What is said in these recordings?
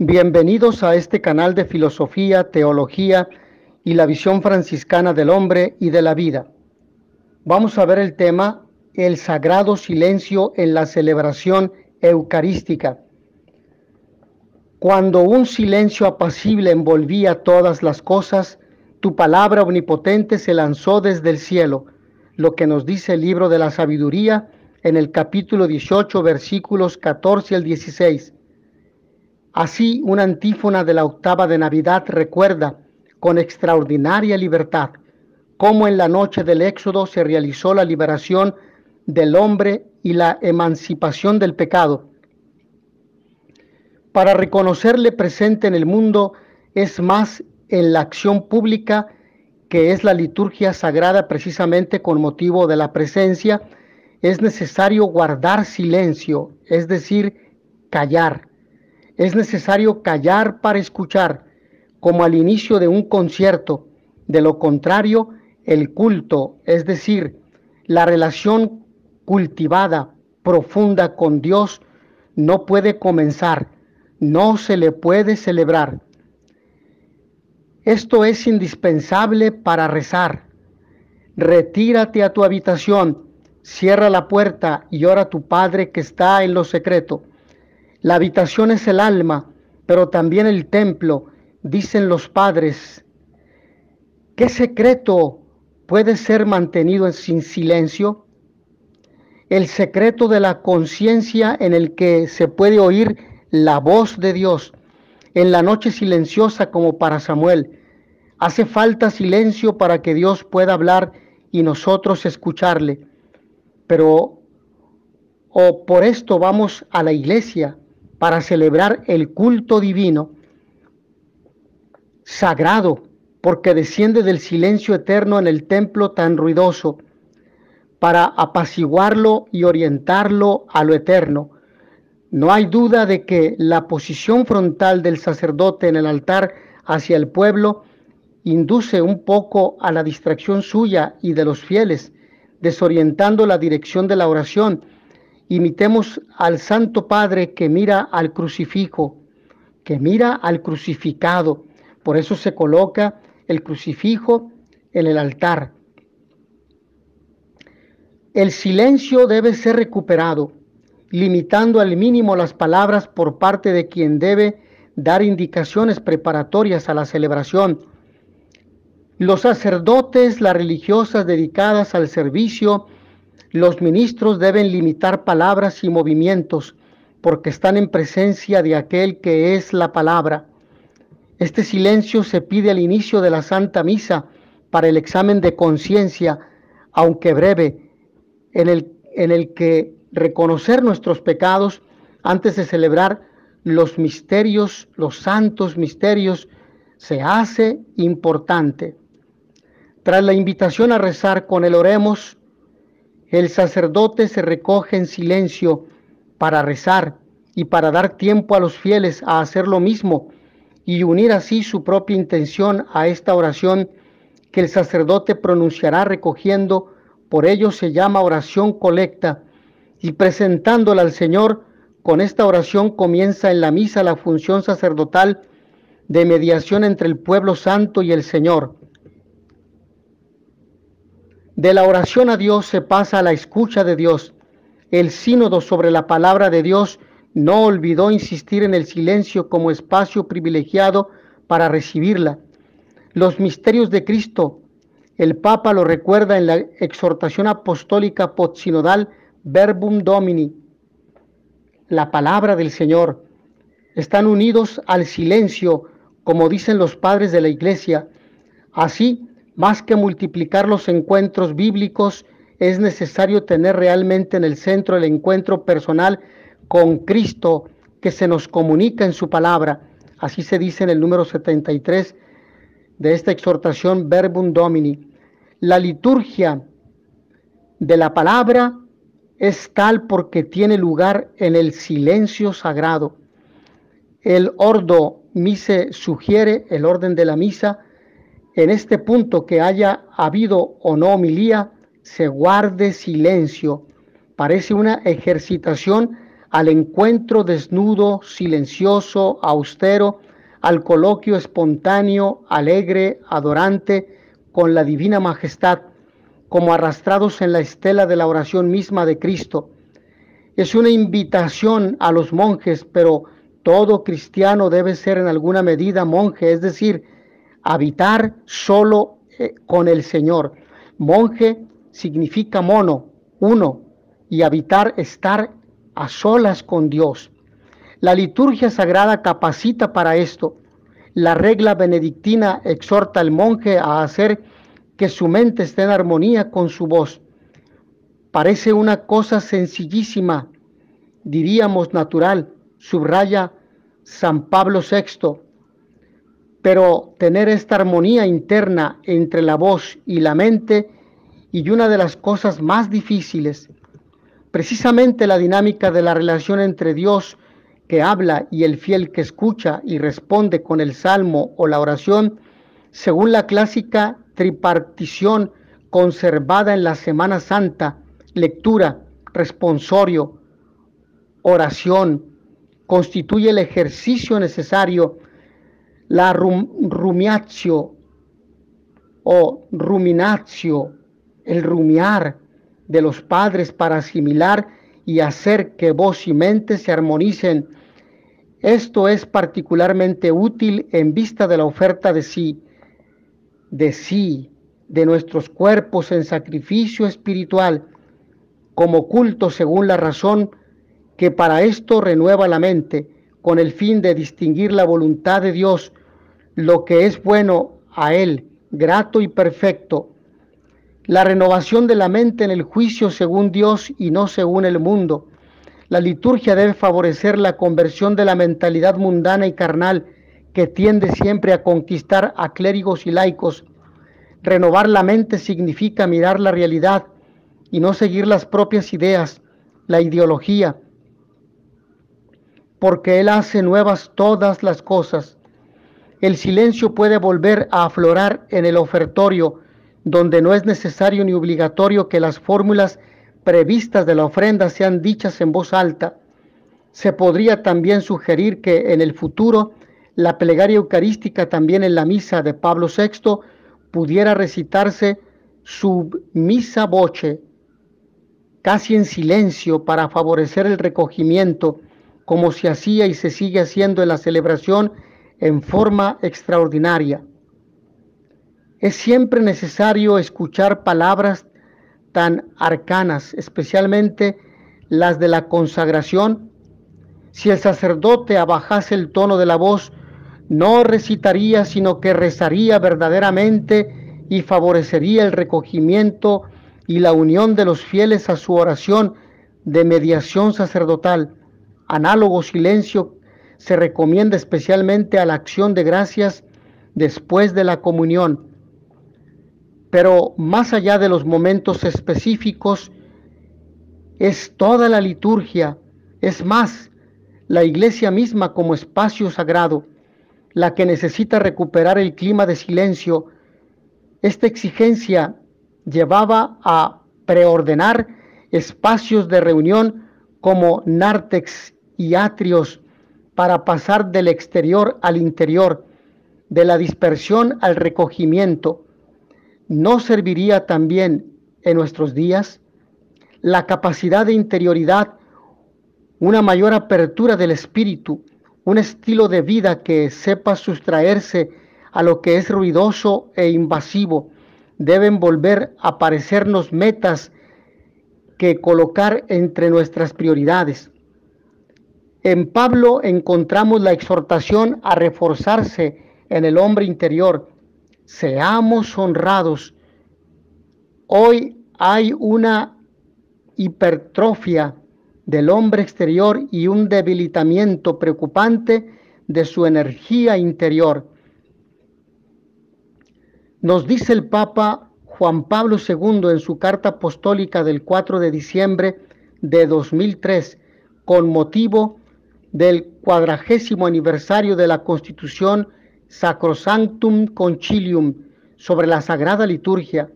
Bienvenidos a este canal de filosofía, teología y la visión franciscana del hombre y de la vida. Vamos a ver el tema El sagrado silencio en la celebración eucarística. Cuando un silencio apacible envolvía todas las cosas, tu palabra omnipotente se lanzó desde el cielo, lo que nos dice el libro de la sabiduría en el capítulo 18, versículos 14 al 16 Así, una antífona de la octava de Navidad recuerda con extraordinaria libertad cómo en la noche del Éxodo se realizó la liberación del hombre y la emancipación del pecado. Para reconocerle presente en el mundo es más en la acción pública que es la liturgia sagrada precisamente con motivo de la presencia, es necesario guardar silencio, es decir, callar. Es necesario callar para escuchar, como al inicio de un concierto. De lo contrario, el culto, es decir, la relación cultivada, profunda con Dios, no puede comenzar, no se le puede celebrar. Esto es indispensable para rezar. Retírate a tu habitación, cierra la puerta y ora a tu Padre que está en lo secreto. La habitación es el alma, pero también el templo, dicen los padres. ¿Qué secreto puede ser mantenido sin silencio? El secreto de la conciencia en el que se puede oír la voz de Dios en la noche silenciosa como para Samuel. Hace falta silencio para que Dios pueda hablar y nosotros escucharle. Pero o por esto vamos a la iglesia para celebrar el culto divino, sagrado, porque desciende del silencio eterno en el templo tan ruidoso, para apaciguarlo y orientarlo a lo eterno. No hay duda de que la posición frontal del sacerdote en el altar hacia el pueblo induce un poco a la distracción suya y de los fieles, desorientando la dirección de la oración imitemos al Santo Padre que mira al crucifijo, que mira al crucificado. Por eso se coloca el crucifijo en el altar. El silencio debe ser recuperado, limitando al mínimo las palabras por parte de quien debe dar indicaciones preparatorias a la celebración. Los sacerdotes, las religiosas dedicadas al servicio, los ministros deben limitar palabras y movimientos porque están en presencia de aquel que es la palabra. Este silencio se pide al inicio de la Santa Misa para el examen de conciencia, aunque breve, en el, en el que reconocer nuestros pecados antes de celebrar los misterios, los santos misterios, se hace importante. Tras la invitación a rezar con el oremos, el sacerdote se recoge en silencio para rezar y para dar tiempo a los fieles a hacer lo mismo y unir así su propia intención a esta oración que el sacerdote pronunciará recogiendo, por ello se llama oración colecta, y presentándola al Señor, con esta oración comienza en la misa la función sacerdotal de mediación entre el pueblo santo y el Señor. De la oración a Dios se pasa a la escucha de Dios. El sínodo sobre la palabra de Dios no olvidó insistir en el silencio como espacio privilegiado para recibirla. Los misterios de Cristo, el Papa lo recuerda en la exhortación apostólica postsinodal Verbum Domini. La palabra del Señor están unidos al silencio, como dicen los padres de la Iglesia. Así, más que multiplicar los encuentros bíblicos, es necesario tener realmente en el centro el encuentro personal con Cristo que se nos comunica en su palabra. Así se dice en el número 73 de esta exhortación Verbum Domini. La liturgia de la palabra es tal porque tiene lugar en el silencio sagrado. El ordo mise sugiere el orden de la misa en este punto que haya habido o no homilía, se guarde silencio. Parece una ejercitación al encuentro desnudo, silencioso, austero, al coloquio espontáneo, alegre, adorante, con la divina majestad, como arrastrados en la estela de la oración misma de Cristo. Es una invitación a los monjes, pero todo cristiano debe ser en alguna medida monje, es decir, habitar solo eh, con el Señor. Monje significa mono, uno, y habitar, estar a solas con Dios. La liturgia sagrada capacita para esto. La regla benedictina exhorta al monje a hacer que su mente esté en armonía con su voz. Parece una cosa sencillísima, diríamos natural, subraya San Pablo VI pero tener esta armonía interna entre la voz y la mente y una de las cosas más difíciles, precisamente la dinámica de la relación entre Dios que habla y el fiel que escucha y responde con el salmo o la oración, según la clásica tripartición conservada en la Semana Santa, lectura, responsorio, oración, constituye el ejercicio necesario la rum, o ruminatio, el rumiar de los padres para asimilar y hacer que voz y mente se armonicen. Esto es particularmente útil en vista de la oferta de sí, de sí, de nuestros cuerpos en sacrificio espiritual, como culto según la razón que para esto renueva la mente con el fin de distinguir la voluntad de Dios, lo que es bueno a Él, grato y perfecto. La renovación de la mente en el juicio según Dios y no según el mundo. La liturgia debe favorecer la conversión de la mentalidad mundana y carnal que tiende siempre a conquistar a clérigos y laicos. Renovar la mente significa mirar la realidad y no seguir las propias ideas, la ideología, porque Él hace nuevas todas las cosas. El silencio puede volver a aflorar en el ofertorio, donde no es necesario ni obligatorio que las fórmulas previstas de la ofrenda sean dichas en voz alta. Se podría también sugerir que en el futuro la plegaria eucarística también en la misa de Pablo VI pudiera recitarse sub misa voce, casi en silencio para favorecer el recogimiento como se hacía y se sigue haciendo en la celebración en forma extraordinaria. Es siempre necesario escuchar palabras tan arcanas, especialmente las de la consagración. Si el sacerdote abajase el tono de la voz, no recitaría, sino que rezaría verdaderamente y favorecería el recogimiento y la unión de los fieles a su oración de mediación sacerdotal. Análogo silencio se recomienda especialmente a la acción de gracias después de la comunión. Pero más allá de los momentos específicos, es toda la liturgia, es más, la iglesia misma como espacio sagrado, la que necesita recuperar el clima de silencio. Esta exigencia llevaba a preordenar espacios de reunión como nártex y atrios para pasar del exterior al interior, de la dispersión al recogimiento, ¿no serviría también en nuestros días la capacidad de interioridad, una mayor apertura del espíritu, un estilo de vida que sepa sustraerse a lo que es ruidoso e invasivo? Deben volver a parecernos metas que colocar entre nuestras prioridades en Pablo encontramos la exhortación a reforzarse en el hombre interior. Seamos honrados. Hoy hay una hipertrofia del hombre exterior y un debilitamiento preocupante de su energía interior. Nos dice el Papa Juan Pablo II en su carta apostólica del 4 de diciembre de 2003, con motivo del cuadragésimo aniversario de la Constitución Sacrosanctum Concilium sobre la Sagrada Liturgia,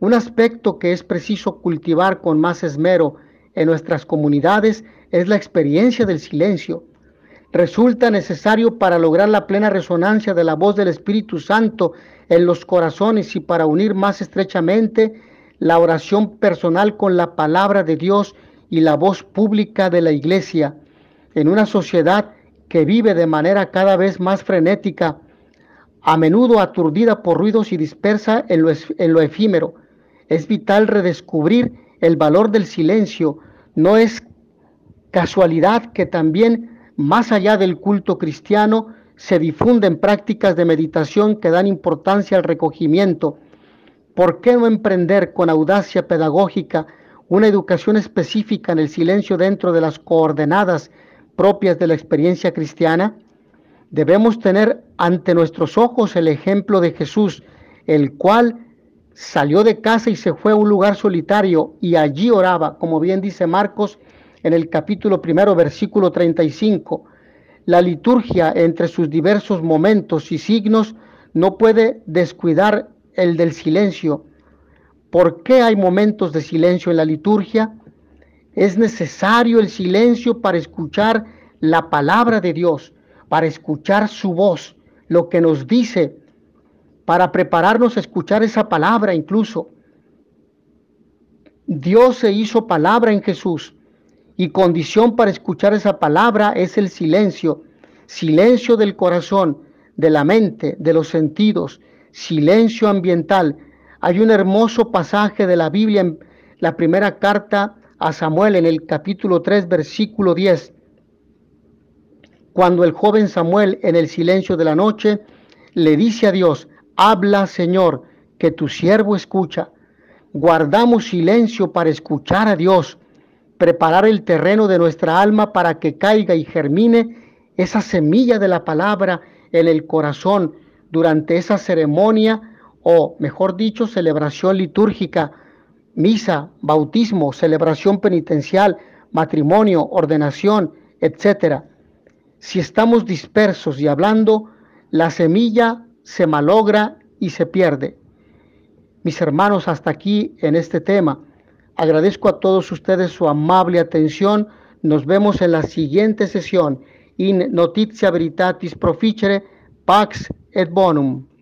un aspecto que es preciso cultivar con más esmero en nuestras comunidades es la experiencia del silencio. Resulta necesario para lograr la plena resonancia de la voz del Espíritu Santo en los corazones y para unir más estrechamente la oración personal con la palabra de Dios y la voz pública de la Iglesia en una sociedad que vive de manera cada vez más frenética, a menudo aturdida por ruidos y dispersa en lo, efímero. Es vital redescubrir el valor del silencio. No es casualidad que también, más allá del culto cristiano, se difunden prácticas de meditación que dan importancia al recogimiento. ¿Por qué no emprender con audacia pedagógica una educación específica en el silencio dentro de las coordenadas propias de la experiencia cristiana, debemos tener ante nuestros ojos el ejemplo de Jesús, el cual salió de casa y se fue a un lugar solitario y allí oraba, como bien dice Marcos en el capítulo primero, versículo 35. La liturgia entre sus diversos momentos y signos no puede descuidar el del silencio. ¿Por qué hay momentos de silencio en la liturgia? Es necesario el silencio para escuchar la palabra de Dios, para escuchar su voz, lo que nos dice, para prepararnos a escuchar esa palabra incluso. Dios se hizo palabra en Jesús y condición para escuchar esa palabra es el silencio, silencio del corazón, de la mente, de los sentidos, silencio ambiental. Hay un hermoso pasaje de la Biblia en la primera carta a Samuel en el capítulo 3, versículo 10, cuando el joven Samuel en el silencio de la noche le dice a Dios, habla Señor, que tu siervo escucha. Guardamos silencio para escuchar a Dios, preparar el terreno de nuestra alma para que caiga y germine esa semilla de la palabra en el corazón durante esa ceremonia o, mejor dicho, celebración litúrgica misa, bautismo, celebración penitencial, matrimonio, ordenación, etc. Si estamos dispersos y hablando, la semilla se malogra y se pierde. Mis hermanos, hasta aquí en este tema. Agradezco a todos ustedes su amable atención. Nos vemos en la siguiente sesión. In Notitia Veritatis Proficere, Pax et Bonum.